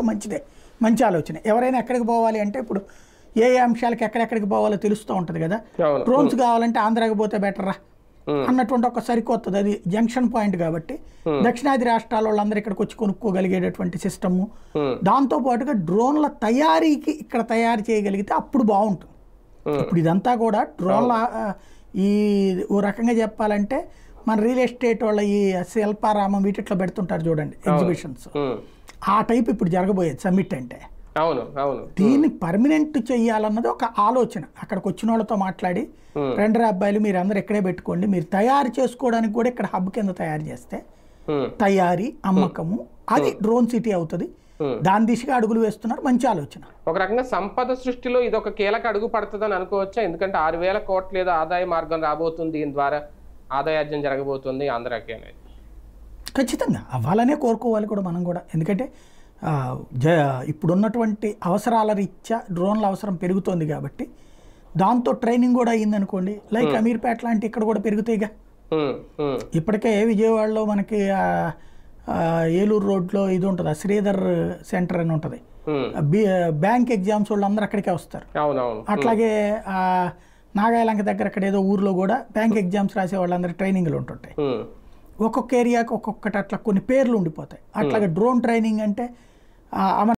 ఇంకా మంచిదే మంచి ఆలోచన ఎవరైనా ఎక్కడికి పోవాలి అంటే ఇప్పుడు ఏ అంశాలకు ఎక్కడెక్కడికి పోవాలో తెలుస్తూ ఉంటుంది కదా డ్రోన్స్ కావాలంటే ఆంధ్రాకి పోతే రా అన్నటువంటి ఒక సరికొత్తది అది జంక్షన్ పాయింట్ కాబట్టి దక్షిణాది రాష్ట్రాల వాళ్ళందరూ ఇక్కడికి వచ్చి కొనుక్కోగలిగేటటువంటి సిస్టము పాటుగా డ్రోన్ల తయారీకి ఇక్కడ తయారు చేయగలిగితే అప్పుడు బాగుంటుంది ఇప్పుడు ఇదంతా కూడా డ్రోన్ల ఈ ఓ రకంగా చెప్పాలంటే మన రియల్ ఎస్టేట్ వాళ్ళ ఈ శిల్పారామం వీటిట్లో పెడుతుంటారు చూడండి ఎగ్జిబిషన్స్ ఆ టైప్ ఇప్పుడు జరగబోయేది సమ్మిట్ అంటే అవును అవును దీన్ని పర్మనెంట్ చెయ్యాలన్నది ఒక ఆలోచన అక్కడికి వచ్చిన వాళ్ళతో మాట్లాడి రెండు అబ్బాయిలు మీరు అందరు ఇక్కడే పెట్టుకోండి మీరు తయారు చేసుకోవడానికి కూడా ఇక్కడ హబ్ కింద తయారు చేస్తే తయారీ అమ్మకము అది డ్రోన్ సిటీ అవుతుంది దాని దిశగా అడుగులు వేస్తున్నారు మంచి ఆలోచన ఒక రకంగా సంపద సృష్టిలో ఇది ఒక కీలక అడుగు పడుతుందని అనుకోవచ్చా ఎందుకంటే ఆరు వేల కోట్ల ఏదో ఆదాయ మార్గం రాబోతుంది దీని ద్వారా ఆదాయార్జన జరగబోతుంది ఆంధ్రాకి అనేది ఖచ్చితంగా అవ్వాలనే కోరుకోవాలి కూడా మనం కూడా ఎందుకంటే జ ఇప్పుడున్నటువంటి అవసరాల రీత్యా డ్రోన్ల అవసరం పెరుగుతోంది కాబట్టి దాంతో ట్రైనింగ్ కూడా అనుకోండి లైక్ అమీర్పేట లాంటి ఇక్కడ కూడా పెరుగుతాయిగా ఇప్పటికే విజయవాడలో మనకి ఏలూరు రోడ్లో ఇది ఉంటుంది శ్రీధర్ సెంటర్ అని ఉంటుంది బ్యాంక్ ఎగ్జామ్స్ వాళ్ళు అందరూ అక్కడికే వస్తారు అట్లాగే నాగాయలంక దగ్గర అక్కడ ఏదో ఊర్లో కూడా బ్యాంక్ hmm. ఎగ్జామ్స్ రాసే వాళ్ళందరూ ట్రైనింగ్లు ఉంటుంటాయి hmm. ఒక్కొక్క ఏరియాకి ఒక్కొక్కటి అట్లా కొన్ని పేర్లు ఉండిపోతాయి hmm. అట్లాగే డ్రోన్ ట్రైనింగ్ అంటే అమర్